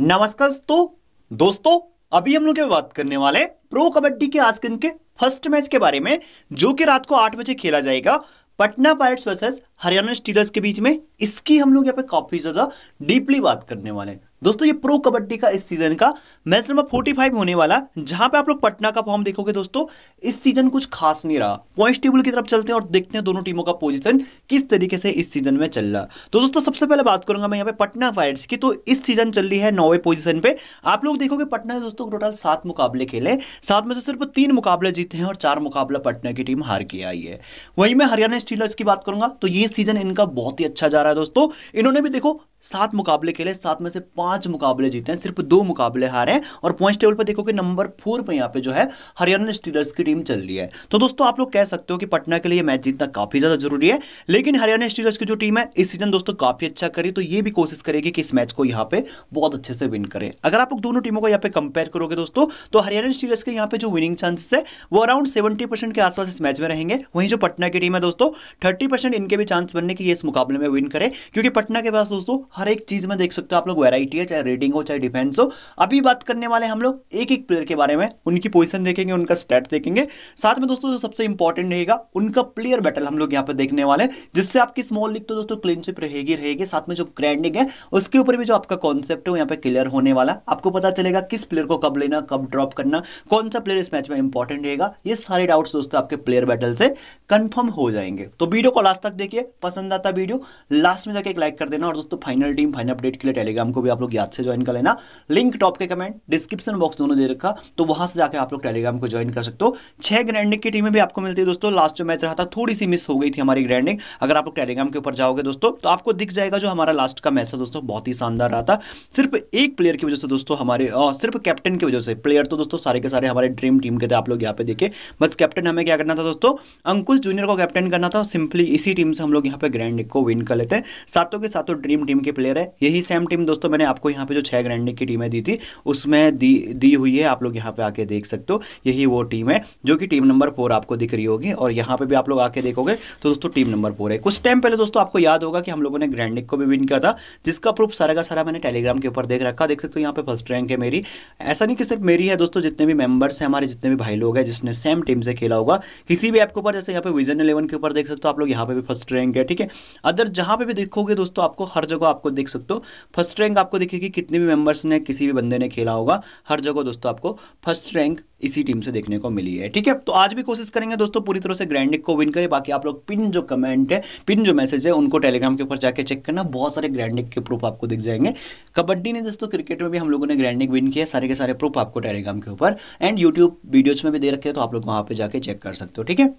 नमस्कार तो दोस्तों अभी हम लोग बात करने वाले प्रो कबड्डी के आज के फर्स्ट मैच के बारे में जो कि रात को आठ बजे खेला जाएगा Patna Pirates versus Haryana Steelers के बीच में इसकी हम लोग यहाँ पे काफी ज्यादा डीपली बात करने वाले हैं दोस्तों ये प्रो कबड्डी का इस सीजन का मैच नंबर 45 होने वाला जहां पे आप लोग पटना का फॉर्म देखोगे दोस्तों इस सीजन कुछ खास नहीं रहा पॉइंट टेबल की तरफ चलते हैं और देखते हैं दोनों टीमों का पोजीशन किस तरीके से इस सीजन में चल रहा तो दोस्तों सबसे पहले बात करूंगा मैं यहाँ पे पटना फाइट्स की तो इस सीजन चल रही है नौवे पोजिशन पे आप लोग देखोगे पटना ने दोस्तों टोटल सात मुकाबले खेले सात में से सिर्फ तीन मुकाबले जीते हैं और चार मुकाबला पटना की टीम हार के आई है वही मैं हरियाणा स्टीलर्स की बात करूंगा तो ये सीजन इनका बहुत ही अच्छा जा रहा है दोस्तों इन्होंने भी देखो सात मुकाबले खेले सात में से पांच मुकाबले जीते हैं सिर्फ दो मुकाबले हारे हैं और पॉइंट टेबल पर देखो कि नंबर फोर पर यहाँ पे जो है हरियाणा स्टीलर्स की टीम चल रही है तो दोस्तों आप लोग कह सकते हो कि पटना के लिए मैच जीतना काफी ज्यादा जरूरी है लेकिन हरियाणा स्टीलर्स की जो टीम है इस सीजन दोस्तों काफी अच्छा करी तो ये भी कोशिश करेगी कि इस मैच को यहाँ पे बहुत अच्छे से विन करे अगर आप लोग दोनों टीमों को यहाँ पे कंपेयर करोगे दोस्तों तो हरियाणा स्टीलर्स के यहाँ पे जो विनिंग चांसेस है वो अराउंड सेवेंटी के आसपास इस मैच में रहेंगे वहीं जो पटना की टीम है दोस्तों थर्टी इनके भी चांस बनने की इस मुकाबले में विन करे क्योंकि पटना के पास दोस्तों हर एक चीज में देख सकते हो आप लोग वेराइटी है चाहे रेडिंग हो चाहे डिफेंस हो अभी बात करने वाले हम लोग एक एक प्लेयर के बारे में उनकी पोजिशन देखेंगे उनका स्टेट देखेंगे साथ में दोस्तों जो सबसे इंपॉर्टेंट रहेगा उनका प्लेयर बैटल हम लोग यहाँ पे देखने वाले जिससे आपकी स्मॉल लीग तो दोस्तों क्लीनशिप रहेगी रहेगी साथ में जो ग्रैंडिंग है उसके ऊपर भी जो आपका कॉन्सेप्ट है यहाँ पे क्लियर होने वाला आपको पता चलेगा किस प्लेयर को कब लेना कब ड्रॉप करना कौन सा प्लेयर इस मैच में इंपॉर्टेंट रहेगा ये सारे डाउट्स दोस्तों आपके प्लेयर बैटल से कंफर्म हो जाएंगे तो वीडियो को लास्ट तक देखिए पसंद आता वीडियो लास्ट में जाके एक लाइक कर देना और दोस्तों final final team final update के लिए टेलीग्राम को भी आप लोग याद से ज्वाइन कर लेना लिंक टॉप के कमेंट डिस्क्रिप्शन बॉक्स दोनों दे रखा तो वहां से जाकर आप लोग टेलीग्राम को ज्वाइन कर सकते हो छह ग्रैंडिंग की टीमें भी आपको मिलती है दोस्तों लास्ट जो मैच रहा था थोड़ी सी मिस हो गई थी हमारी ग्रैंडिंग अगर आप लोग टेलीग्राम के ऊपर जाओगे दोस्तों तो आपको दिख जाएगा जो हमारा लास्ट का मैच था दोस्तों बहुत ही शानदार रहा था सिर्फ एक प्लेयर की वजह से दोस्तों हमारे सिर्फ कैप्टन की वजह से प्लेयर तो दोस्तों सारे के सारे हमारे ड्रीम टीम के थे आप लोग यहाँ पे देखे बस कैप्टन हमें क्या करना था दोस्तों अंकुश जूनियर को कैप्टन करना था सिंपली इसी टीम से हम लोग यहाँ पे ग्रैंड को विन कर लेते हैं सातों के सातों ड्रीम टीम के प्लेयर है यही सेम टीम दोस्तों मैंने आपको यहाँ पे जो छह ग्रैंडिंग की टीमें दी थी उसमें दी दी हुई है आप लोग यहाँ पे आके देख सकते हो यही वो टीम है जो कि टीम नंबर फोर आपको दिख रही होगी और यहाँ पे भी आप लोग आके देखोगे तो दोस्तों टीम नंबर फोर है कुछ टाइम पहले दोस्तों आपको याद होगा कि हम लोगों ने ग्रैंडिक को भी विन किया था जिसका प्रूफ सारा का सारा मैंने टेलीग्राम के ऊपर देख रखा देख सकते हो यहाँ पे फर्स्ट रैंक है मेरी ऐसा नहीं कि सिर्फ मेरी है दोस्तों जितने भी मेंबर्स हैं हमारे जितने भी भाई लोग हैं जिसने सेम टीम से खेला होगा किसी भी ऐप के ऊपर जैसे यहाँ पे विजन इलेवन के ऊपर देख सकते हो आप लोग यहाँ पे भी फर्स्ट रैंक है ठीक है अदर जहाँ पे भी देखोगे दोस्तों आपको हर जगह आपको देख सकते हो फर्स्ट रैंक आपको देखेगी कि कितने भी मेंबर्स ने किसी भी बंदे ने खेला होगा हर जगह दोस्तों आपको फर्स्ट रैंक इसी टीम से देखने को मिली है ठीक है तो आज भी कोशिश करेंगे दोस्तों पूरी तरह से ग्रैंडिक को विन करें बाकी आप लोग पिन जो कमेंट है पिन जो मैसेज है उनको टेलीग्राम के ऊपर जाके चेक करना बहुत सारे ग्रैंडिक के प्रूफ आपको दिख जाएंगे कबड्डी ने दोस्तों क्रिकेट में भी हम लोगों ने ग्रैंडिक विन किया सारे के सारे प्रूफ आपको टेलीग्राम के ऊपर एंड यूट्यूब वीडियोज में भी दे रखे तो आप लोग वहां पर जाके चेक कर सकते हो ठीक है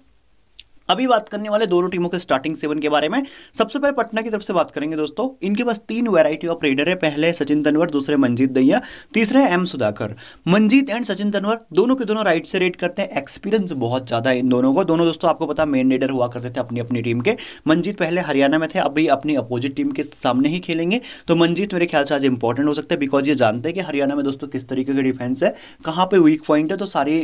अभी बात करने वाले दोनों टीमों के स्टार्टिंग सेवन के बारे में सबसे पहले पटना की तरफ से बात करेंगे दोस्तों इनके पास तीन वैरायटी ऑफ रेडर है पहले सचिन तनवर दूसरे मंजीत दैया तीसरे एम सुधाकर मंजीत एंड सचिन तनवर दोनों के दोनों राइट से रेड करते हैं एक्सपीरियंस बहुत ज़्यादा है इन दोनों को दोनों दोस्तों आपको पता मेन रेडर हुआ करते थे अपनी अपनी टीम के मंजीत पहले हरियाणा में थे अभी अपनी अपोजिट टीम के सामने ही खेलेंगे तो मंजीत मेरे ख्याल से आज इंपॉर्टेंट हो सकता है बिकॉज ये जानते हैं कि हरियाणा में दोस्तों किस तरीके की डिफेंस है कहाँ पे वीक पॉइंट है तो सारी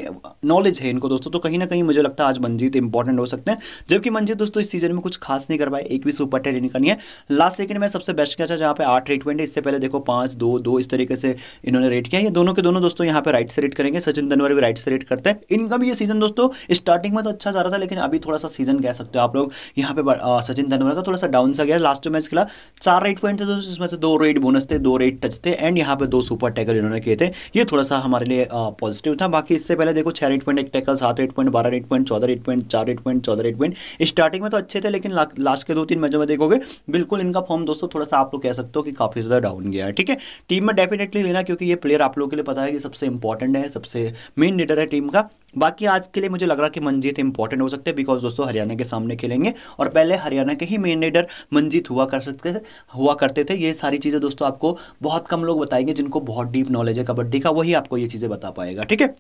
नॉलेज है इनको दोस्तों तो कहीं ना कहीं मुझे लगता है आज मंजीत इंपॉर्टेंट हो सकते हैं है जबकि मंजिल दोस्तों इस सीजन में कुछ खास नहीं कर पाए एक भी सुपर टेड टेन निकाली है लास्ट सेकंड में सबसे बेस्ट कैच है जहाँ पे आठ रेट पॉइंट इससे पहले देखो पांच दो दो इस तरीके से इन्होंने रेट किया ये दोनों के दोनों दोस्तों यहाँ पे राइट से रेट करेंगे सचिन तनवर भी राइट से रेट करते हैं इनका भी ये सीजन दोस्तों स्टार्टिंग में तो अच्छा जा रहा था लेकिन अभी थोड़ा सा सीजन कह सकते हो आप लोग यहाँ पे सचिन तनवर का थोड़ा सा डाउन सा गया लास्ट मैच खिला चार रेट पॉइंट थे दोस्तों जिसमें से दो रेट बोनस थे दो रेट टच थे एंड यहाँ पे दो सुपर टैकल इन्होंने किए थे ये थोड़ा सा हमारे लिए पॉजिटिव था बाकी इससे पहले देखो छह रेट पॉइंट एक टैकल सात रेट पॉइंट बारह रेट पॉइंट चौदह रेट पॉइंट चार रेट पॉइंट डॉलर रेट पॉइंट स्टार्टिंग में तो अच्छे थे लेकिन ला, लास्ट के दो तीन मैचों में देखोगे बिल्कुल इनका फॉर्म दोस्तों थोड़ा सा आप लोग कह सकते हो कि काफ़ी ज़्यादा डाउन गया है ठीक है टीम में डेफिनेटली लेना क्योंकि ये प्लेयर आप लोगों के लिए पता है कि सबसे इंपॉर्टेंट है सबसे मेन लीडर है टीम का बाकी आज के लिए मुझे लग रहा कि मंजीत इंपॉर्टेंट हो सकते हैं बिकॉज दोस्तों हरियाणा के सामने खेलेंगे और पहले हरियाणा के ही मेन लीडर मंजीत हुआ कर सकते हुआ करते थे ये सारी चीज़ें दोस्तों आपको बहुत कम लोग बताएंगे जिनको बहुत डीप नॉलेज है कबड्डी का वही आपको ये चीज़ें बता पाएगा ठीक है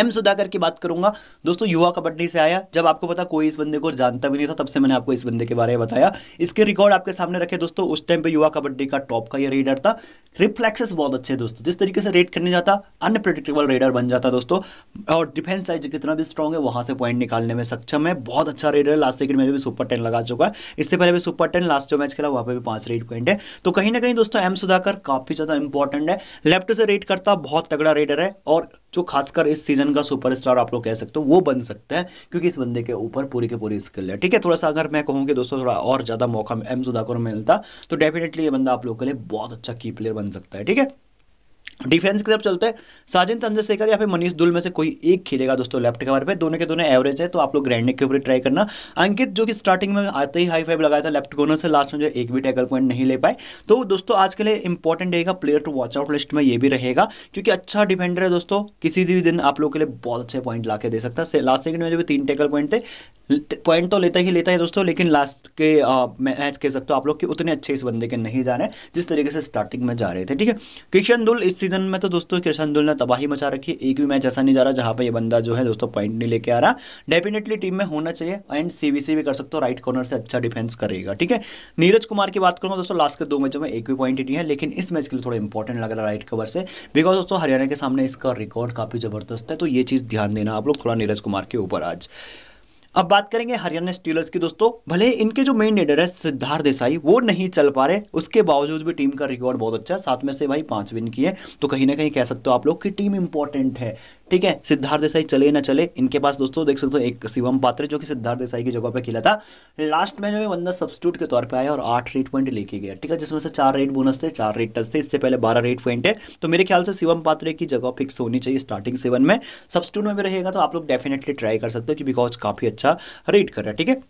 एम सुधाकर की बात करूंगा दोस्तों युवा कबड्डी से आया जब आपको पता कोई इस बंदे को जानता भी नहीं था तब से मैंने आपको इस बंदे के बारे में बताया इसके रिकॉर्ड आपके सामने रखे दोस्तों उस टाइम पे युवा कबड्डी का टॉप का ये रेडर था रिफ्लेक्सेस बहुत अच्छे दोस्तों जिस तरीके से रेड करने जाता अनप्रडिक्टेबल रेडर बन जाता दोस्तों और डिफेंस साइज कितना भी स्ट्रॉग है वहां से पॉइंट निकालने में सक्षम है बहुत अच्छा रेडर है लास्ट सेकंड में भी सुपर टेन लगा चुका है इससे पहले भी सुपर टेन लास्ट जो मैच खेला वहां पर भी पांच रेड पॉइंट है तो कहीं ना कहीं दोस्तों एम सुधाकर काफी ज्यादा इंपॉर्टेंट है लेफ्ट से रेड करता बहुत तगड़ा रेडर है और जो खासकर इस सीजन विलन का सुपरस्टार आप लोग कह सकते हो वो बन सकता है क्योंकि इस बंदे के ऊपर पूरी की पूरी स्किल है ठीक है थोड़ा सा अगर मैं कहूँ कि दोस्तों थोड़ा और ज़्यादा मौका एम सुधाकर मिलता तो डेफिनेटली ये बंदा आप लोग के लिए बहुत अच्छा की प्लेयर बन सकता है ठीक है डिफेंस की तरफ चलते हैं साजिन चंद्रशेखर या फिर मनीष दुल में से कोई एक खेलेगा दोस्तों लेफ्ट कवर पे दोनों के दोनों एवरेज है तो आप लोग ग्रैंडिक के ऊपर ट्राई करना अंकित जो कि स्टार्टिंग में आते ही हाई फाइव लगाया था लेफ्ट कॉर्नर से लास्ट में जो एक भी टैकल पॉइंट नहीं ले पाए तो दोस्तों आज के लिए इंपॉर्टेंट रहेगा player to watch out list में ये भी रहेगा क्योंकि अच्छा डिफेंडर है दोस्तों किसी भी दिन आप लोग के लिए बहुत अच्छे पॉइंट ला दे सकता है लास्ट सेकंड में जो भी तीन टैकल पॉइंट थे पॉइंट तो लेता ही लेता है दोस्तों लेकिन लास्ट के मैच कह सकते हो आप लोग कि उतने अच्छे इस बंदे के नहीं जा रहे जिस तरीके से स्टार्टिंग में जा रहे थे ठीक है किशन दुल इस सीजन में तो दोस्तों किशन दुल ने तबाही मचा रखी है एक भी मैच ऐसा नहीं जा रहा जहाँ पर ये बंदा जो है दोस्तों पॉइंट नहीं लेके आ रहा डेफिनेटली टीम में होना चाहिए एंड सी भी कर सकते हो राइट कॉर्नर से अच्छा डिफेंस करेगा ठीक है नीरज कुमार की बात करूँगा दोस्तों लास्ट के दो मैचों में एक भी पॉइंट ही है लेकिन इस मैच के लिए थोड़ा इंपॉर्टेंट लग रहा है राइट कवर से बिकॉज दोस्तों हरियाणा के सामने इसका रिकॉर्ड काफ़ी ज़बरदस्त है तो ये चीज़ ध्यान देना आप लोग थोड़ा नीरज कुमार के ऊपर आज अब बात करेंगे हरियाणा स्टीलर्स की दोस्तों भले इनके जो मेन लीडर है सिद्धार्थ देसाई वो नहीं चल पा रहे उसके बावजूद भी टीम का रिकॉर्ड बहुत अच्छा है साथ में से भाई पांच विन किए तो कहीं ना कहीं कह सकते हो आप लोग की टीम इंपॉर्टेंट है ठीक है सिद्धार्थ देसाई चले ना चले इनके पास दोस्तों देख सकते हो एक शिवम पात्र जो कि सिद्धार्थ देसाई की जगह पर खेला था लास्ट मैच में बंदा सब्सिट्यूट के तौर पर आया और आठ रेट पॉइंट लेके गया ठीक है जिसमें से चार रेट बोनस थे चार रेट टच थे इससे पहले बारह रेट पॉइंट है तो मेरे ख्याल से शिवम पात्र की जगह फिक्स होनी चाहिए स्टार्टिंग सेवन में सब्सिट्यूट में भी रहेगा तो आप लोग डेफिनेटली ट्राई कर सकते हो कि बिकॉज काफ़ी अच्छा रेट कर रहा है ठीक है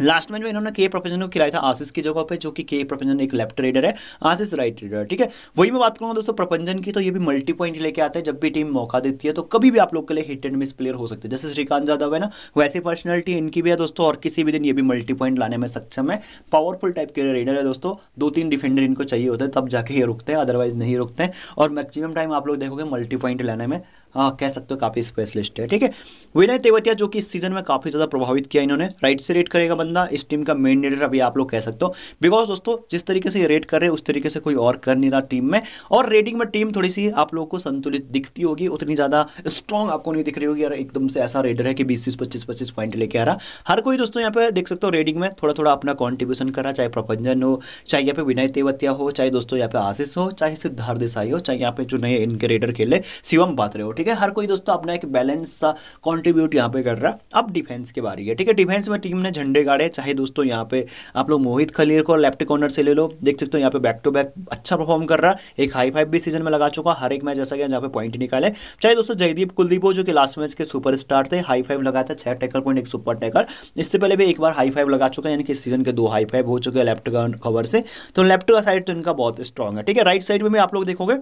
लास्ट में जो इन्होंने के प्रोफेशन को खिलाया था आशीष की जगह पे जो कि के प्रोफेशन एक लेफ्ट ट्रेडर है आशीष राइट ट्रेडर ठीक है वही मैं बात करूंगा दोस्तों प्रपंजन की तो ये भी मल्टी पॉइंट लेके आते हैं जब भी टीम मौका देती है तो कभी भी आप लोग के लिए हिट एंड मिस प्लेयर हो सकते हैं जैसे श्रीकांत यादव है ना वैसी पर्सनलिटी इनकी भी है दोस्तों और किसी भी दिन ये भी मल्टी पॉइंट लाने में सक्षम है पावरफुल टाइप के रेडर है दोस्तों दो तीन डिफेंडर इनको चाहिए होते हैं तब जाके ये रुकते हैं अदरवाइज नहीं रुकते हैं और मैक्सिमम टाइम आप लोग देखोगे मल्टी पॉइंट लाने में हाँ कह सकते हो काफ़ी स्पेशलिस्ट है ठीक है विनय तेवतिया जो कि इस सीजन में काफ़ी ज़्यादा प्रभावित किया इन्होंने राइट से रेट करेगा बंदा इस टीम का मेन लीडर अभी आप लोग कह सकते हो बिकॉज दोस्तों जिस तरीके से ये रेट कर रहे हैं उस तरीके से कोई और कर नहीं रहा टीम में और रेटिंग में टीम थोड़ी सी आप लोग को संतुलित दिखती होगी उतनी ज़्यादा स्ट्रॉन्ग आपको नहीं दिख रही होगी और एकदम से ऐसा रेडर है कि बीस बीस पच्चीस पच्चीस पॉइंट लेके आ रहा हर कोई दोस्तों यहाँ पे देख सकते हो रेडिंग में थोड़ा थोड़ा अपना कॉन्ट्रीब्यूशन कर रहा चाहे प्रभंजन हो चाहे यहाँ पे विनय तेवतिया हो चाहे दोस्तों यहाँ पे आशीष हो चाहे सिद्धार्थ देसाई हो चाहे यहाँ पे जो नए इनके रेडर खेले शिवम बात रहे हो ठीक है हर कोई दोस्तों अपना एक बैलेंस सा कॉन्ट्रीब्यूट यहाँ पे कर रहा है अब डिफेंस के बारे है ठीक है डिफेंस में टीम ने झंडे गाड़े चाहे दोस्तों यहाँ पे आप लोग मोहित खलीर को लेफ्ट कॉर्नर से ले लो देख सकते हो यहाँ पे बैक टू बैक अच्छा परफॉर्म कर रहा एक हाई फाइव भी सीजन में लगा चुका हर एक मैच ऐसा गया जहाँ पे पॉइंट निकाले चाहे दोस्तों जयदीप कुलदीप हो जो कि लास्ट मैच के सुपर स्टार थे हाई फाइव लगाया था छह टेकर पॉइंट एक सुपर टेकर इससे पहले भी एक बार हाई फाइव लगा चुका है यानी कि सीजन के दो हाई फाइव हो चुके हैं लेफ्ट कवर से तो लेफ्ट का साइड तो इनका बहुत स्ट्रॉग है ठीक है राइट साइड में भी आप लोग देखोगे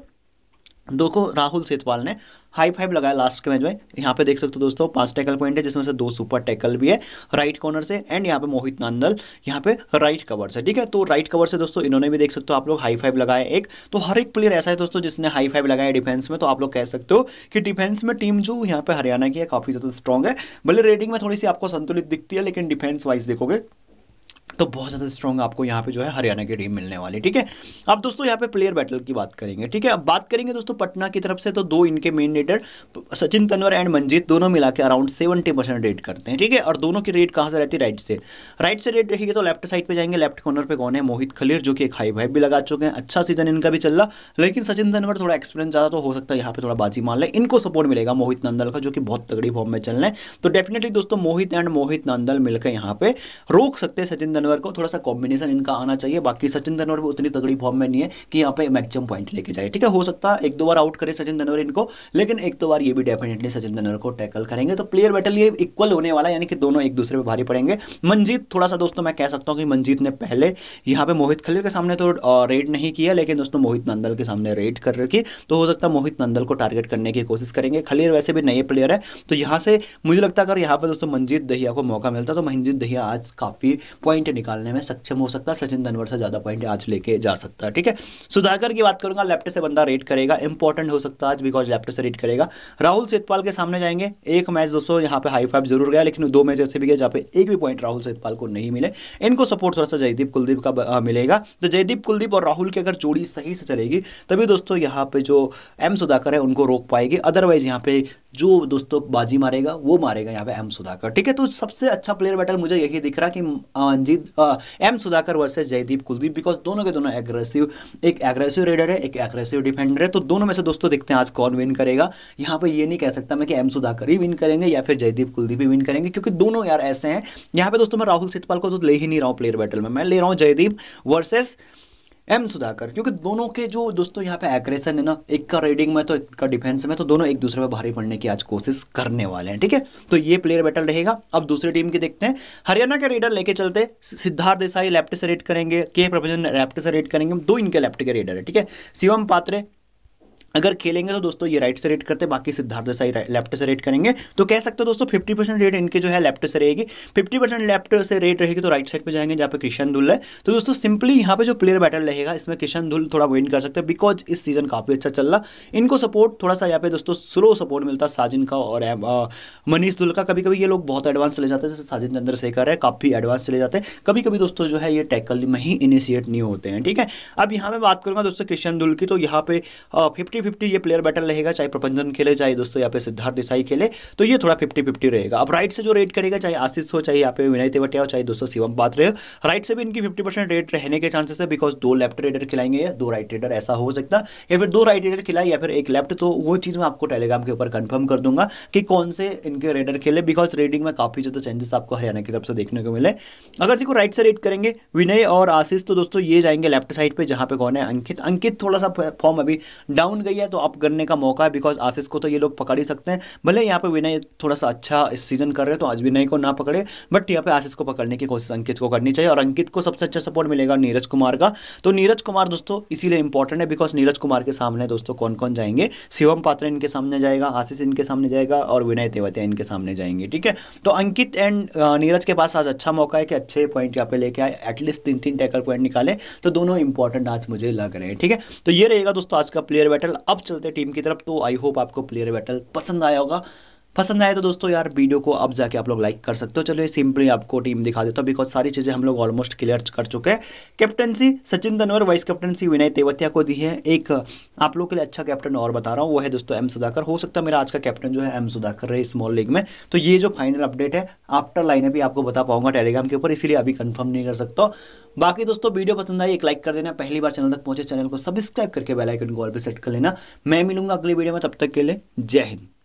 देखो राहुल सेतपाल ने हाई फाइव लगाया लास्ट के मैच में यहाँ पे देख सकते हो दोस्तों पांच टैकल पॉइंट है जिसमें से दो सुपर टैकल भी है राइट कॉर्नर से एंड यहाँ पे मोहित नांदल यहाँ पे राइट कवर से ठीक है तो राइट कवर से दोस्तों इन्होंने भी देख सकते हो आप लोग हाई फाइव लगाया एक तो हर एक प्लेयर ऐसा है दोस्तों जिसने हाई फाइव लगाया डिफेंस में तो आप लोग कह सकते हो कि डिफेंस में टीम जो यहाँ पे हरियाणा की है काफी ज्यादा स्ट्रॉग है भले रेडिंग में थोड़ी सी आपको संतुलित दिखती है लेकिन डिफेंस वाइज देखोगे तो बहुत ज़्यादा स्ट्रॉन्ग आपको यहाँ पे जो है हरियाणा की टीम मिलने वाली ठीक है अब दोस्तों यहाँ पे प्लेयर बैटल की बात करेंगे ठीक है अब बात करेंगे दोस्तों पटना की तरफ से तो दो इनके main raider Sachin Tanwar and Manjeet दोनों मिला के अराउंड सेवेंटी परसेंट रेट करते हैं ठीक है और दोनों की रेट कहाँ से रहती है राइट से राइट से रेट रहेगी तो लेफ्ट साइड पर जाएंगे लेफ्ट कॉर्नर पर कौन है मोहित खलीर जो कि एक हाई भाई भी लगा चुके हैं अच्छा सीजन इनका भी चल रहा लेकिन सचिन तनवर थोड़ा एक्सपीरियंस ज़्यादा तो हो सकता है यहाँ पर थोड़ा बाजी मान लें इनको सपोर्ट मिलेगा मोहित नंदल का जो कि बहुत तगड़ी फॉर्म में चल रहे हैं तो डेफिनेटली दोस्तों मोहित एंड मोहित नंदल मिलकर यहाँ पे रोक सकते हैं सचिन तनवर को थोड़ा सा कॉम्बिनेशन इनका आना चाहिए बाकी सचिन तनवर भी उतनी तगड़ी फॉर्म में नहीं है कि यहाँ पे मैक्सिमम पॉइंट लेके जाए ठीक है हो सकता है एक दो बार आउट करे सचिन तनवर इनको लेकिन एक दो बार ये भी डेफिनेटली सचिन तनवर को टैकल करेंगे तो प्लेयर बैटल ये इक्वल होने वाला यानी कि दोनों एक दूसरे पर भारी पड़ेंगे मंजीत थोड़ा सा दोस्तों मैं कह सकता हूँ कि मंजीत ने पहले यहाँ पे मोहित खलील के सामने तो रेड नहीं किया लेकिन दोस्तों मोहित नंदल के सामने रेड कर रखी तो हो सकता है मोहित नंदल को टारगेट करने की कोशिश करेंगे खलील वैसे भी नए प्लेयर है तो यहाँ से मुझे लगता है अगर यहाँ पर दोस्तों मंजीत दहिया को मौका मिलता तो मंजीत दहिया आज काफ़ी पॉइंट निकालने में सक्षम हो सकता है सचिन धनवर से ज़्यादा पॉइंट आज लेके जा सकता है ठीक है सुधाकर की बात करूंगा लेफ्ट से बंदा रेट करेगा इंपॉर्टेंट हो सकता है आज बिकॉज लेफ्ट से रेट करेगा राहुल सेतपाल के सामने जाएंगे एक मैच दोस्तों यहाँ पे हाई फाइव जरूर गया लेकिन दो मैच ऐसे भी गए जहाँ पे एक भी पॉइंट राहुल सेतपाल को नहीं मिले इनको सपोर्ट थोड़ा सा जयदीप कुलदीप का मिलेगा तो जयदीप कुलदीप और राहुल की अगर जोड़ी सही से चलेगी तभी दोस्तों यहाँ पे जो एम सुधाकर है उनको रोक पाएगी अदरवाइज यहाँ पे जो दोस्तों बाजी मारेगा वो मारेगा यहाँ पे एम सुधाकर ठीक है तो सबसे अच्छा प्लेयर बैटल मुझे यही दिख रहा कि Anjeet M Sudhakar versus Jaideep Kuldeep because दोनों के दोनों एग्रेसिव एक एग्रेसिव रेडर है एक एग्रेसिव डिफेंडर है तो दोनों में से दोस्तों देखते हैं आज कौन विन करेगा यहाँ पर ये नहीं कह सकता मैं कि एम सुधाकर ही विन करेंगे या फिर जयदीप कुलदीप ही विन करेंगे क्योंकि दोनों यार ऐसे हैं यहाँ पे दोस्तों मैं राहुल सितपाल को तो ले ही नहीं रहा हूँ प्लेयर बैटल में मैं ले रहा हूँ जयदीप वर्सेज एम सुधाकर क्योंकि दोनों के जो दोस्तों यहाँ पे एग्रेशन है ना एक का रेडिंग में तो एक का डिफेंस में तो दोनों एक दूसरे पर भारी पड़ने की आज कोशिश करने वाले हैं ठीक है तो ये प्लेयर बैटल रहेगा अब दूसरी टीम की देखते हैं हरियाणा के रेडर लेके चलते सिद्धार्थ देसाई लेफ्ट से रेड करेंगे के प्रभजन लेफ्ट से रेड करेंगे दो इनके लेफ्ट के रेडर है ठीक है शिवम पात्रे अगर खेलेंगे तो दोस्तों ये राइट से रेट करते बाकी सिद्धार्थ देसाई लेफ्ट से रेट करेंगे तो कह सकते हो दोस्तों फिफ्टी परसेंट रेट इनके जो है लेफ्ट से रहेगी फिफ्टी परसेंट लेफ्ट से रेट रहेगी तो राइट साइड पर जाएंगे जहाँ पे किशन धुल है तो दोस्तों सिंपली यहाँ पे जो प्लेयर बैटल रहेगा इसमें किशन धुल थोड़ा वेन कर सकते हैं बिकॉज इस सीजन काफ़ी अच्छा चल रहा इनको सपोर्ट थोड़ा सा यहाँ पे दोस्तों स्लो सपोर्ट मिलता साजिन का और मनीष धुल का कभी कभी ये लोग बहुत एडवांस चले जाते हैं जैसे साजिन चंद्रशेखर है काफ़ी एडवांस चले जाते हैं कभी कभी दोस्तों जो है ये टैकल में ही इनिशिएट नहीं होते हैं ठीक है अब यहाँ पे बात करूँगा दोस्तों क्रिशन धुल की तो यहाँ पे फिफ्टी फिफ्टी ये प्लेयर बैटल रहेगा चाहे प्रपंजन खेले चाहे दोस्तों यहाँ पे सिद्धार्थ देसाई खेले तो ये थोड़ा फिफ्टी फिफ्टी रहेगा अब राइट से जो रेट करेगा चाहे आशीष हो चाहे यहाँ पे विनय तेवटिया हो चाहे दोस्तों शिवम बात रहे राइट से भी इनकी फिफ्टी रेट रहने के चांसेस है बिकॉज दो लेफ्ट रेडर खिलाएंगे या दो राइट रेडर ऐसा हो सकता या फिर दो राइट रेडर खिलाए या फिर एक लेफ्ट तो वो चीज़ मैं आपको टेलीग्राम के ऊपर कन्फर्म कर दूंगा कि कौन से इनके रेडर खेले बिकॉज रेडिंग में काफ़ी ज़्यादा चेंजेस आपको हरियाणा की तरफ से देखने को मिले अगर देखो राइट से रेट करेंगे विनय और आशीष तो दोस्तों ये जाएंगे लेफ्ट साइड पे जहां पे कौन है अंकित अंकित थोड़ा सा फॉर्म अभी डाउन गई है तो अप करने का मौका है बिकॉज आशीष को तो ये लोग पकड़ ही सकते हैं भले यहाँ पे विनय थोड़ा सा अच्छा इस सीजन कर रहे हैं तो आज विनय को ना पकड़े बट यहाँ पे आशीष को पकड़ने की कोशिश अंकित को करनी चाहिए और अंकित को सबसे अच्छा सपोर्ट मिलेगा नीरज कुमार का तो नीरज कुमार दोस्तों इसीलिए इंपॉर्टेंट है बिकॉज नीरज कुमार के सामने दोस्तों कौन कौन जाएंगे शिवम पात्र इनके सामने जाएगा आशीष इनके सामने जाएगा और विनय तेवतिया इनके सामने जाएंगे ठीक है तो अंकित एंड नीरज के पास आज अच्छा मौका है कि अच्छे पॉइंट यहाँ पे लेके आए एटलीस्ट तीन तीन टैकल पॉइंट निकाले तो दोनों इंपॉर्टेंट आज मुझे लग रहे हैं ठीक है तो ये रहेगा दोस्तों आज का प्लेयर बैटल अब चलते हैं टीम की तरफ तो आई होप आपको प्लेयर बैटल पसंद आया होगा पसंद आए तो दोस्तों यार वीडियो को अब जाके आप लोग लाइक कर सकते हो चलो सिंपली आपको टीम दिखा देता हूँ बिकॉज सारी चीज़ें हम लोग ऑलमोस्ट क्लियर कर चुके हैं captaincy Sachin Tanwar vice captaincy Vinay Tevatia को दी है एक आप लोग के लिए अच्छा कैप्टन और बता रहा हूँ वो है दोस्तों एम सुधाकर हो सकता है मेरा आज का कैप्टन जो है एम सुधाकर रहे स्मॉल लीग में तो ये जो फाइनल अपडेट है आफ्टर लाइन अभी आपको बता पाऊंगा टेलीग्राम के ऊपर इसीलिए अभी कन्फर्म नहीं कर सकता बाकी दोस्तों वीडियो पसंद आई एक लाइक कर देना पहली बार चैनल तक पहुंचे चैनल को सब्सक्राइब करके बेलाइकन आइकन को सेट कर लेना मैं मिलूंगा अगली वीडियो में तब तक के लिए जय हिंद